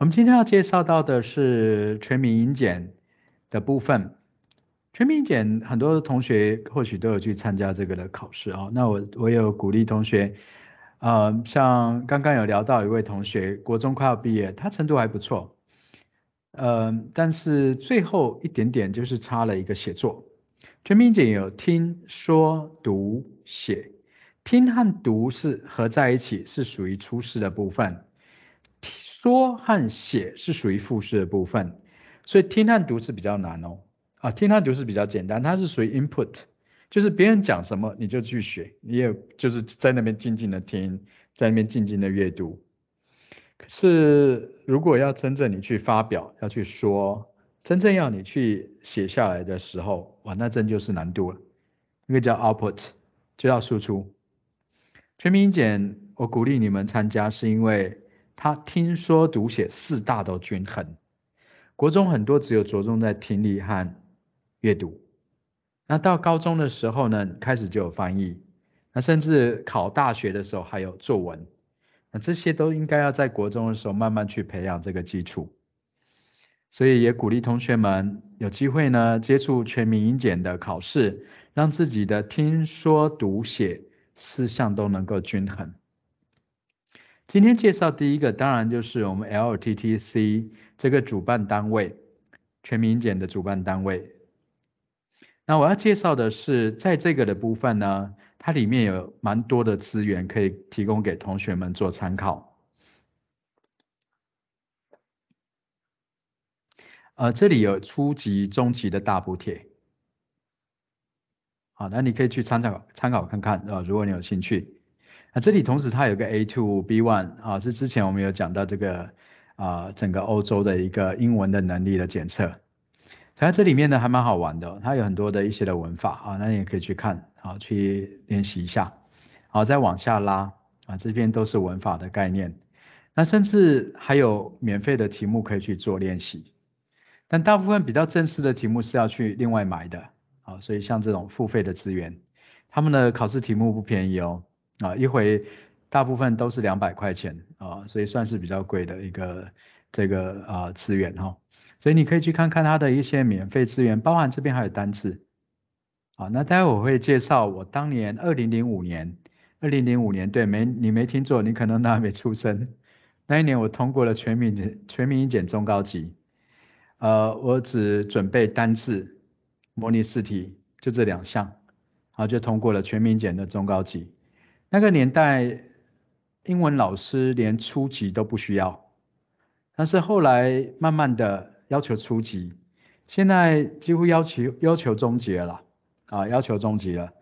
我们今天要介绍到的是全民英检的部分。全民英检，很多同学或许都有去参加这个的考试啊。那我我有鼓励同学，呃，像刚刚有聊到一位同学，国中快要毕业，他程度还不错，呃，但是最后一点点就是差了一个写作。全民英检有听、说、读、写，听和读是合在一起，是属于初试的部分。说和写是属于复式的部分，所以听和读是比较难哦。啊，听和读是比较简单，它是属于 input，就是别人讲什么你就去学，你也就是在那边静静的听，在那边静静的阅读。可是如果要真正你去发表，要去说，真正要你去写下来的时候，哇，那真就是难度了。那个叫 output，就要输出。全民英检，我鼓励你们参加，是因为。他听说读写四大都均衡，国中很多只有着重在听力和阅读，那到高中的时候呢，开始就有翻译，那甚至考大学的时候还有作文，那这些都应该要在国中的时候慢慢去培养这个基础，所以也鼓励同学们有机会呢接触全民英检的考试，让自己的听说读写四项都能够均衡。今天介绍第一个，当然就是我们 LTTC 这个主办单位，全民检的主办单位。那我要介绍的是，在这个的部分呢，它里面有蛮多的资源可以提供给同学们做参考。呃，这里有初级、中级的大补贴，好，那你可以去参考、参考看看啊，如果你有兴趣。那这里同时它有个 A two B one 啊，是之前我们有讲到这个啊，整个欧洲的一个英文的能力的检测。它这里面呢还蛮好玩的，它有很多的一些的文法啊，那你也可以去看，啊，去练习一下。好，再往下拉啊，这边都是文法的概念。那甚至还有免费的题目可以去做练习，但大部分比较正式的题目是要去另外买的。好，所以像这种付费的资源，他们的考试题目不便宜哦。啊，一回大部分都是两百块钱啊，所以算是比较贵的一个这个啊资源哈，所以你可以去看看它的一些免费资源，包含这边还有单字。啊，那待会我会介绍我当年二零零五年，二零零五年对没你没听错，你可能都还没出生，那一年我通过了全民全民英检中高级，呃，我只准备单字模拟试题，就这两项，然后就通过了全民检的中高级。那个年代，英文老师连初级都不需要，但是后来慢慢的要求初级，现在几乎要求要求中级了啊要求中级了，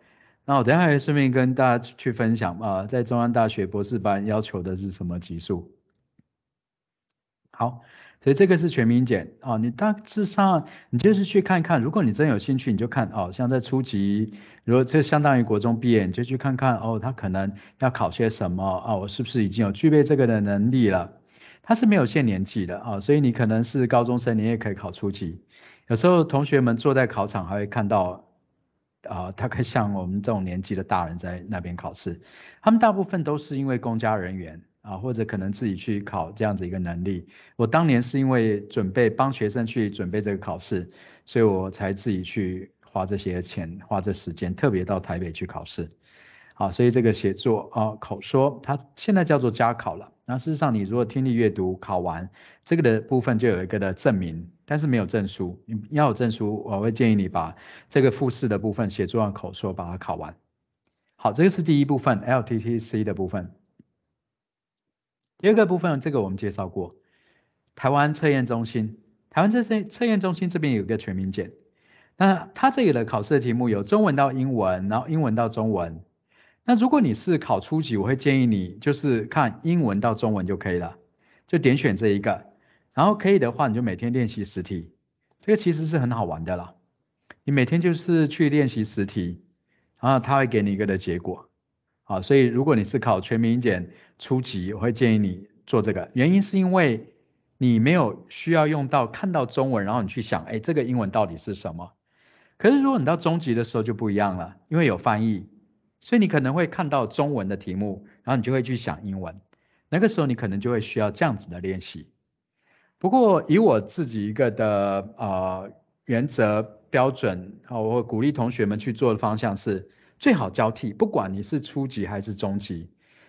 那我等下也顺便跟大家去分享啊，在中央大学博士班要求的是什么级数？好。所以这个是全民检啊，你大致上你就是去看看，如果你真有兴趣，你就看哦。像在初级，如果这相当于国中毕业，你就去看看哦，他可能要考些什么啊？我是不是已经有具备这个的能力了？他是没有限年纪的啊，所以你可能是高中生，你也可以考初级。有时候同学们坐在考场还会看到啊，大概像我们这种年纪的大人在那边考试，他们大部分都是因为公家人员。啊，或者可能自己去考这样子一个能力。我当年是因为准备帮学生去准备这个考试，所以我才自己去花这些钱、花这时间，特别到台北去考试。好，所以这个写作啊、口说，它现在叫做加考了。那事实上，你如果听力、阅读考完这个的部分，就有一个的证明，但是没有证书。你要有证书，我会建议你把这个复试的部分、写作和口说把它考完。好，这个是第一部分 LTTC 的部分。第二个部分，这个我们介绍过，台湾测验中心，台湾这些测验中心这边有个全民检，那它这里的考试题目有中文到英文，然后英文到中文。那如果你是考初级，我会建议你就是看英文到中文就可以了，就点选这一个，然后可以的话，你就每天练习十题，这个其实是很好玩的啦。你每天就是去练习十题，然后他会给你一个的结果。啊，所以如果你是考全民英检初级，我会建议你做这个。原因是因为你没有需要用到看到中文，然后你去想，哎，这个英文到底是什么。可是如果你到中级的时候就不一样了，因为有翻译，所以你可能会看到中文的题目，然后你就会去想英文。那个时候你可能就会需要这样子的练习。不过以我自己一个的呃原则标准，我鼓励同学们去做的方向是。最好交替，不管你是初级还是中级，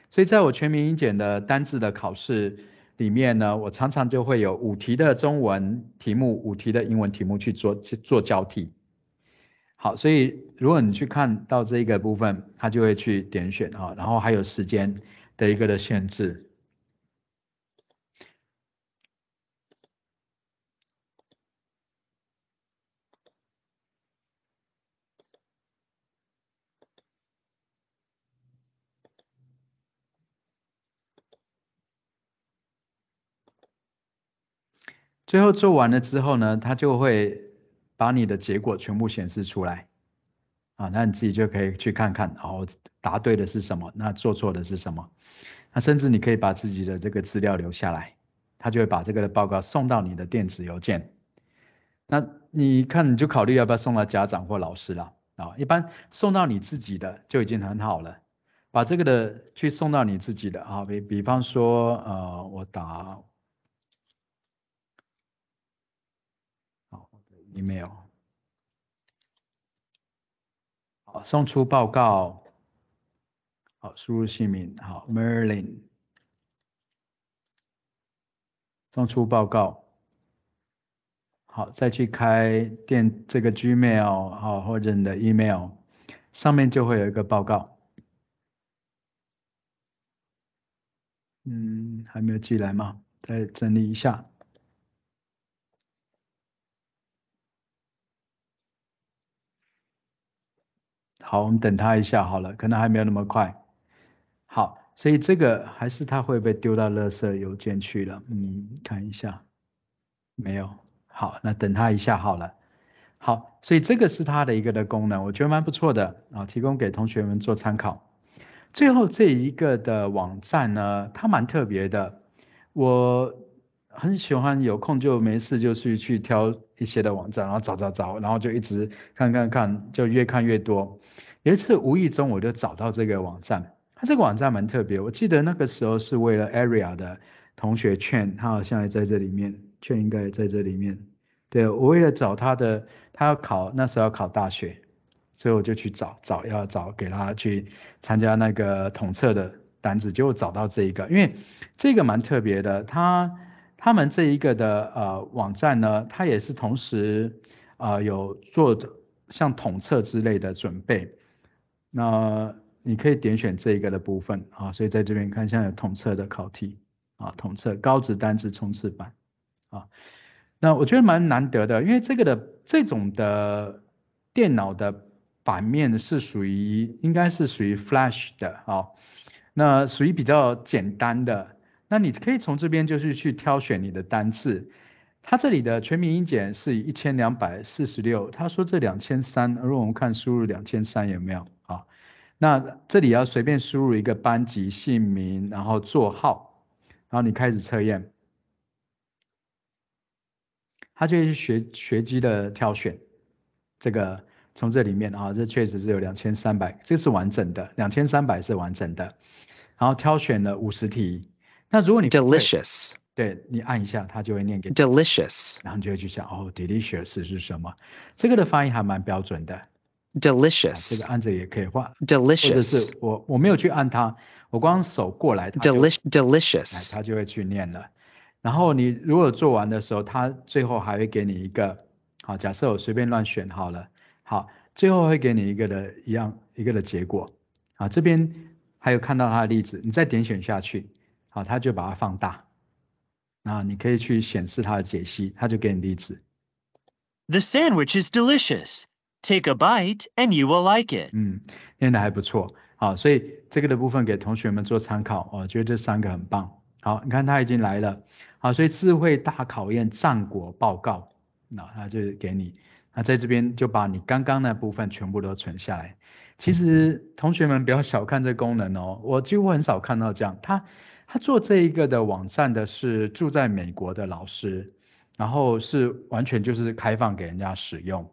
所以在我全民英检的单字的考试里面呢，我常常就会有五题的中文题目，五题的英文题目去做去做交替。好，所以如果你去看到这个部分，它就会去点选啊，然后还有时间的一个的限制。最后做完了之后呢，他就会把你的结果全部显示出来啊，那你自己就可以去看看，然后答对的是什么，那做错的是什么，那甚至你可以把自己的这个资料留下来，他就会把这个的报告送到你的电子邮件。那你看你就考虑要不要送到家长或老师了啊，一般送到你自己的就已经很好了，把这个的去送到你自己的啊，比比方说呃我打。Email，好，送出报告，好，输入姓名，好，Merlin，送出报告，好，再去开电这个 Gmail，好，或者你的 Email，上面就会有一个报告。嗯，还没有寄来吗？再整理一下。好，我们等他一下好了，可能还没有那么快。好，所以这个还是他会被丢到垃圾邮件去了。嗯，看一下，没有。好，那等他一下好了。好，所以这个是他的一个的功能，我觉得蛮不错的啊，提供给同学们做参考。最后这一个的网站呢，它蛮特别的，我很喜欢，有空就没事就去去挑。一些的网站，然后找找找，然后就一直看看看，就越看越多。有一次无意中我就找到这个网站，它这个网站蛮特别。我记得那个时候是为了 Area 的同学券，他好像也在这里面券应该也在这里面。对我为了找他的，他要考那时候要考大学，所以我就去找找要找给他去参加那个统测的单子，就找到这一个，因为这个蛮特别的，他。他们这一个的呃网站呢，它也是同时啊有做像统测之类的准备。那你可以点选这一个的部分啊，所以在这边看，现在有统测的考题啊，统测高职单字冲刺版啊。那我觉得蛮难得的，因为这个的这种的电脑的版面是属于应该是属于 Flash 的啊，那属于比较简单的。那你可以从这边就是去挑选你的单字，它这里的全民英检是一千两百四十六，他说这两千三，而我们看输入两千三有没有啊？那这里要随便输入一个班级姓名，然后座号，然后你开始测验，他就是学学机的挑选，这个从这里面啊，这确实是有两千三百，这是完整的，两千三百是完整的，然后挑选了五十题。那如果你 delicious，对，你按一下，它就会念给你。delicious，然后你就会去想哦，delicious 是什么？这个的翻音还蛮标准的。delicious，这个按着也可以画。delicious，是我我没有去按它，我光手过来 d e l i s delicious，它就会去念了。然后你如果做完的时候，它最后还会给你一个好，假设我随便乱选好了，好，最后会给你一个的一样一个的结果。啊，这边还有看到它的例子，你再点选下去。他就把它放大，那你可以去显示它的解析，他就给你例子。The sandwich is delicious. Take a bite and you will like it. 嗯，念得还不错。好，所以这个的部分给同学们做参考。我觉得这三个很棒。好，你看它已经来了。好，所以智慧大考验战果报告，那它就给你。那在这边就把你刚刚那部分全部都存下来。其实同学们不要小看这功能哦，我几乎很少看到这样。他他做这一个的网站的是住在美国的老师，然后是完全就是开放给人家使用，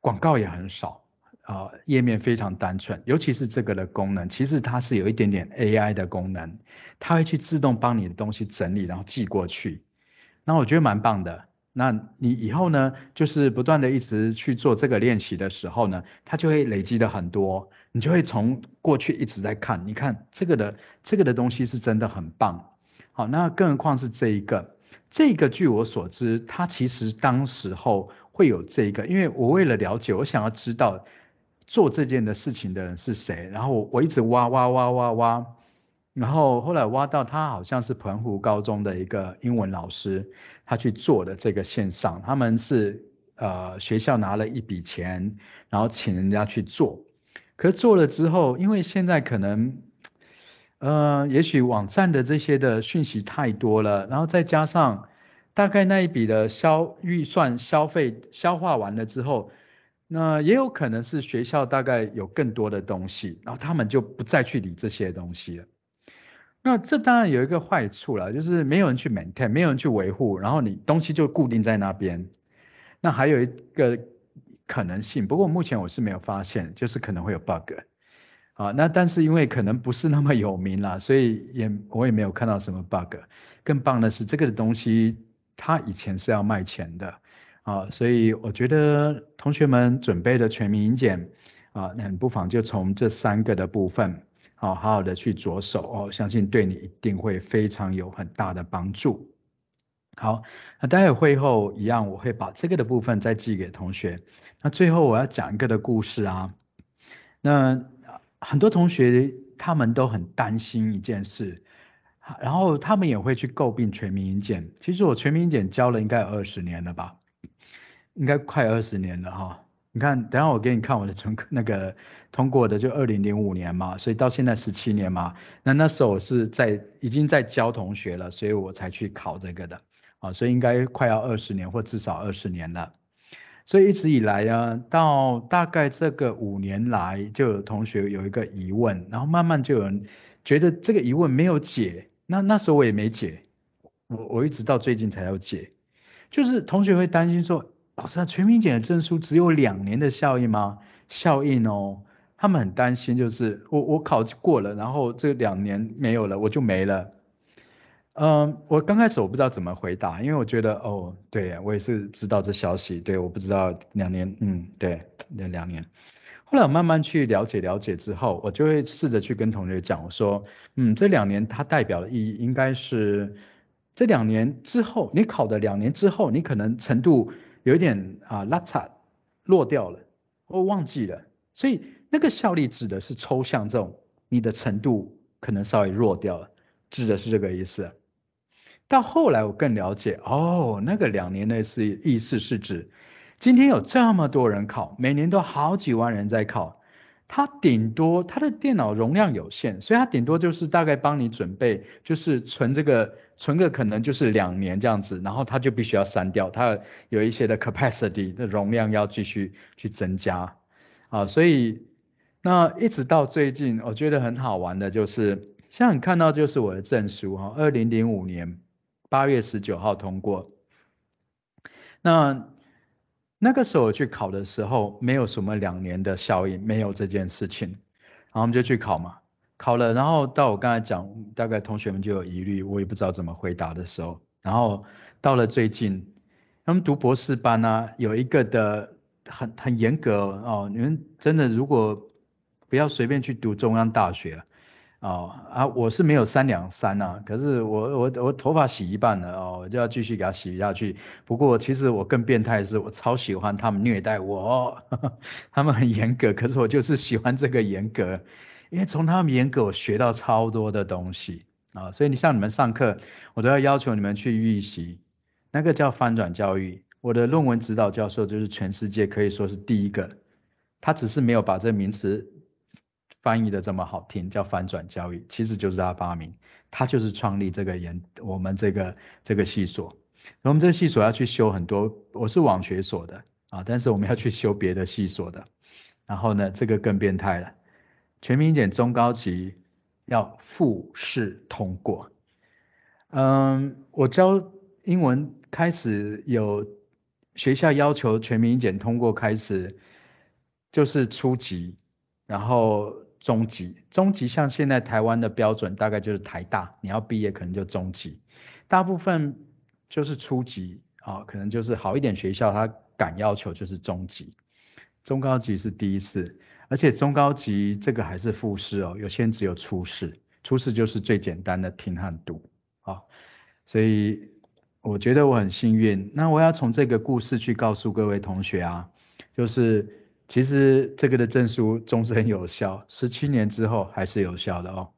广告也很少啊，页面非常单纯。尤其是这个的功能，其实它是有一点点 AI 的功能，它会去自动帮你的东西整理然后寄过去，那我觉得蛮棒的。那你以后呢，就是不断的一直去做这个练习的时候呢，他就会累积的很多，你就会从过去一直在看，你看这个的这个的东西是真的很棒，好，那更何况是这一个，这个据我所知，他其实当时候会有这一个，因为我为了了解，我想要知道做这件的事情的人是谁，然后我我一直挖挖挖挖挖。然后后来挖到他好像是澎湖高中的一个英文老师，他去做的这个线上，他们是呃学校拿了一笔钱，然后请人家去做，可是做了之后，因为现在可能，呃也许网站的这些的讯息太多了，然后再加上大概那一笔的消预算消费消化完了之后，那也有可能是学校大概有更多的东西，然后他们就不再去理这些东西了。那这当然有一个坏处了，就是没有人去 maintain，没有人去维护，然后你东西就固定在那边。那还有一个可能性，不过目前我是没有发现，就是可能会有 bug。啊，那但是因为可能不是那么有名啦，所以也我也没有看到什么 bug。更棒的是这个东西，它以前是要卖钱的，啊，所以我觉得同学们准备的全民影检，啊，那不妨就从这三个的部分。好好好的去着手哦，相信对你一定会非常有很大的帮助。好，那待会会后一样，我会把这个的部分再寄给同学。那最后我要讲一个的故事啊。那很多同学他们都很担心一件事，然后他们也会去诟病全民检。其实我全民检教了应该有二十年了吧，应该快二十年了哈。你看，等下我给你看我的存那个通过的，就二零零五年嘛，所以到现在十七年嘛。那那时候我是在已经在教同学了，所以我才去考这个的啊，所以应该快要二十年或至少二十年了。所以一直以来呢，到大概这个五年来，就有同学有一个疑问，然后慢慢就有人觉得这个疑问没有解。那那时候我也没解，我我一直到最近才要解，就是同学会担心说。老师，全民检的证书只有两年的效应吗？效应哦，他们很担心，就是我我考过了，然后这两年没有了，我就没了。嗯，我刚开始我不知道怎么回答，因为我觉得哦，对呀，我也是知道这消息，对，我不知道两年，嗯，对，那两年。后来我慢慢去了解了解之后，我就会试着去跟同学讲，我说，嗯，这两年它代表的意义应该是，这两年之后，你考的两年之后，你可能程度。有一点啊，拉差，落掉了，我忘记了，所以那个效力指的是抽象这种，你的程度可能稍微弱掉了，指的是这个意思。到后来我更了解，哦，那个两年内是意思是指，今天有这么多人考，每年都好几万人在考，他顶多他的电脑容量有限，所以他顶多就是大概帮你准备，就是存这个。存个可能就是两年这样子，然后它就必须要删掉，它有一些的 capacity 的容量要继续去增加，啊，所以那一直到最近，我觉得很好玩的就是，像你看到就是我的证书哈，二零零五年八月十九号通过，那那个时候我去考的时候，没有什么两年的效应，没有这件事情，然后我们就去考嘛。考了，然后到我刚才讲，大概同学们就有疑虑，我也不知道怎么回答的时候，然后到了最近，他们读博士班呢，有一个的很很严格哦，你们真的如果不要随便去读中央大学哦啊，我是没有三两三呐，可是我我我头发洗一半了哦，我就要继续给它洗下去。不过其实我更变态的是，我超喜欢他们虐待我，他们很严格，可是我就是喜欢这个严格。因为从他们严格，我学到超多的东西啊！所以你像你们上课，我都要要求你们去预习，那个叫翻转教育。我的论文指导教授就是全世界可以说是第一个，他只是没有把这名词翻译的这么好听，叫翻转教育，其实就是他发明，他就是创立这个研我们这个这个系所。我们这个系所要去修很多，我是网学所的啊，但是我们要去修别的系所的。然后呢，这个更变态了。全民检中高级要复试通过。嗯，我教英文开始有学校要求全民检通过，开始就是初级，然后中级，中级像现在台湾的标准大概就是台大，你要毕业可能就中级，大部分就是初级啊，可能就是好一点学校他敢要求就是中级，中高级是第一次。而且中高级这个还是复试哦，有些只有初试，初试就是最简单的听和读啊，所以我觉得我很幸运。那我要从这个故事去告诉各位同学啊，就是其实这个的证书终身有效，十七年之后还是有效的哦。